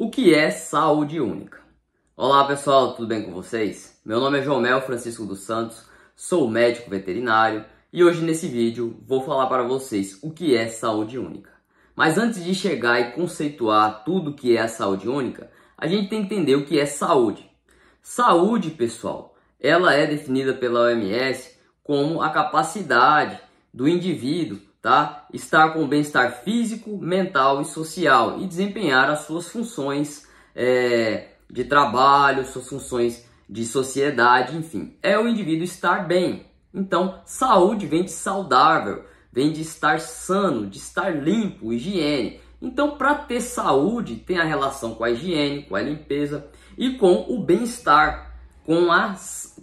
O que é saúde única? Olá pessoal, tudo bem com vocês? Meu nome é João Mel Francisco dos Santos, sou médico veterinário e hoje nesse vídeo vou falar para vocês o que é saúde única. Mas antes de chegar e conceituar tudo que é a saúde única, a gente tem que entender o que é saúde. Saúde, pessoal, ela é definida pela OMS como a capacidade do indivíduo tá? Estar com bem-estar físico, mental e social e desempenhar as suas funções é, de trabalho, suas funções de sociedade, enfim. É o indivíduo estar bem. Então, saúde vem de saudável, vem de estar sano, de estar limpo, higiene. Então, para ter saúde, tem a relação com a higiene, com a limpeza e com o bem-estar, com a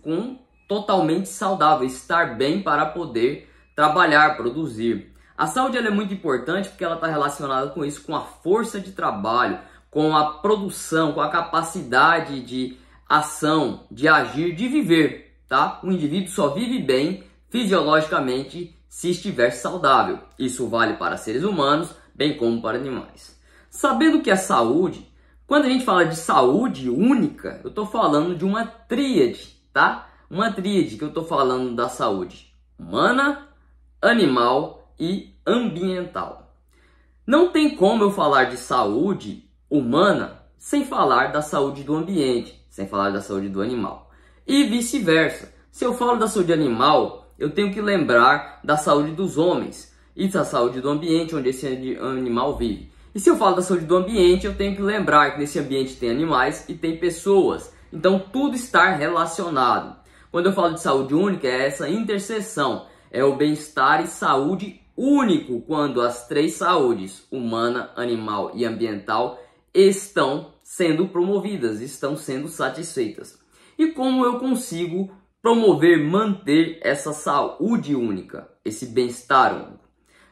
com totalmente saudável, estar bem para poder trabalhar, produzir. A saúde é muito importante porque ela está relacionada com isso, com a força de trabalho, com a produção, com a capacidade de ação, de agir, de viver, tá? O indivíduo só vive bem fisiologicamente se estiver saudável. Isso vale para seres humanos, bem como para animais. Sabendo que a é saúde, quando a gente fala de saúde única, eu estou falando de uma tríade, tá? Uma tríade que eu estou falando da saúde humana, animal e ambiental. Não tem como eu falar de saúde humana sem falar da saúde do ambiente, sem falar da saúde do animal. E vice-versa. Se eu falo da saúde animal, eu tenho que lembrar da saúde dos homens e da saúde do ambiente onde esse animal vive. E se eu falo da saúde do ambiente, eu tenho que lembrar que nesse ambiente tem animais e tem pessoas. Então tudo está relacionado. Quando eu falo de saúde única, é essa interseção, é o bem-estar e saúde único quando as três saúdes, humana, animal e ambiental, estão sendo promovidas, estão sendo satisfeitas. E como eu consigo promover, manter essa saúde única, esse bem-estar único?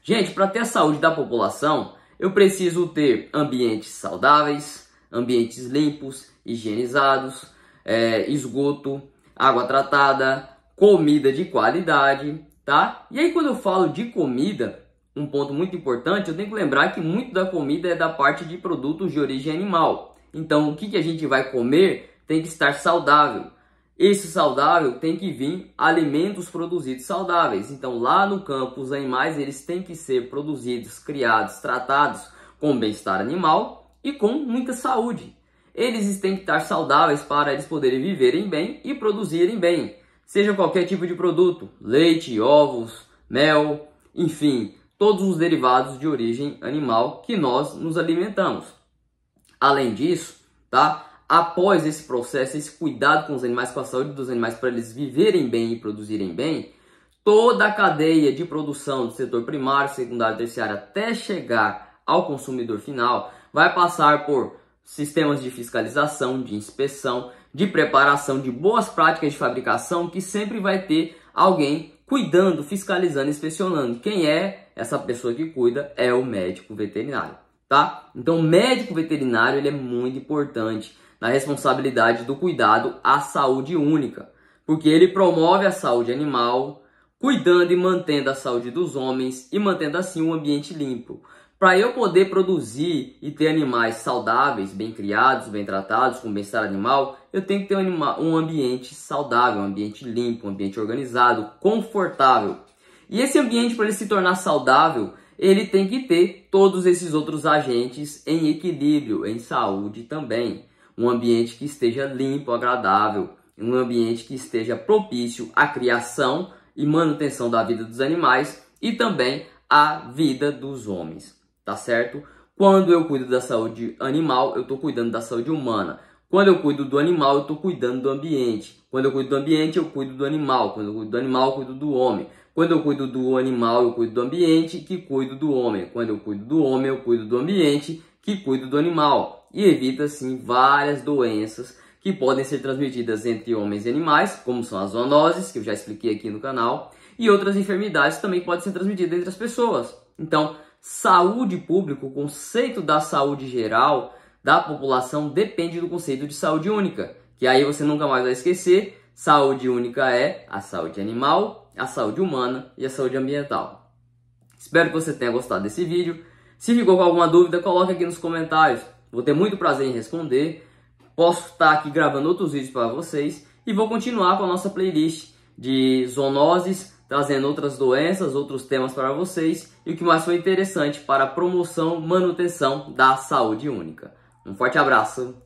Gente, para ter a saúde da população, eu preciso ter ambientes saudáveis, ambientes limpos, higienizados, é, esgoto, água tratada, comida de qualidade, tá? E aí quando eu falo de comida, um ponto muito importante, eu tenho que lembrar que muito da comida é da parte de produtos de origem animal. Então, o que, que a gente vai comer tem que estar saudável. Esse saudável tem que vir alimentos produzidos saudáveis. Então, lá no campo, os animais eles têm que ser produzidos, criados, tratados com bem-estar animal e com muita saúde. Eles têm que estar saudáveis para eles poderem viverem bem e produzirem bem seja qualquer tipo de produto, leite, ovos, mel, enfim, todos os derivados de origem animal que nós nos alimentamos. Além disso, tá? Após esse processo, esse cuidado com os animais, com a saúde dos animais para eles viverem bem e produzirem bem, toda a cadeia de produção do setor primário, secundário, terciário até chegar ao consumidor final vai passar por sistemas de fiscalização, de inspeção, de preparação de boas práticas de fabricação que sempre vai ter alguém cuidando, fiscalizando, inspecionando. Quem é essa pessoa que cuida? É o médico veterinário, tá? Então, o médico veterinário ele é muito importante na responsabilidade do cuidado à saúde única, porque ele promove a saúde animal, cuidando e mantendo a saúde dos homens e mantendo assim um ambiente limpo. Para eu poder produzir e ter animais saudáveis, bem criados, bem tratados, com bem-estar animal, eu tenho que ter um, ambiente saudável, um ambiente limpo, um ambiente organizado, confortável. E esse ambiente, para ele se tornar saudável, ele tem que ter todos esses outros agentes em equilíbrio, em saúde também. Um ambiente que esteja limpo, agradável, um ambiente que esteja propício à criação e manutenção da vida dos animais e também à vida dos homens tá certo? Quando eu cuido da saúde animal, eu estou cuidando da saúde humana. Quando eu cuido do animal, eu estou cuidando do ambiente. Quando eu cuido do ambiente, eu cuido do animal. Quando eu cuido do animal, eu cuido do homem. Quando eu cuido do animal, eu cuido do ambiente, que cuido do homem. Quando eu cuido do homem, eu cuido do ambiente, que cuido do animal. E evita, assim, várias doenças que podem ser transmitidas entre homens e animais, como são as zoonoses, que eu já expliquei aqui no canal, e outras enfermidades também podem ser transmitidas entre as pessoas. Então, Saúde pública, o conceito da saúde geral da população depende do conceito de saúde única, que aí você nunca mais vai esquecer. Saúde única é a saúde animal, a saúde humana e a saúde ambiental. Espero que você tenha gostado desse vídeo. Se ficou com alguma dúvida, coloque aqui nos comentários. Vou ter muito prazer em responder. Posso estar aqui gravando outros vídeos para vocês e vou continuar com a nossa playlist de zoonoses trazendo outras doenças, outros temas para vocês e o que mais foi interessante para a promoção, manutenção da saúde única. Um forte abraço!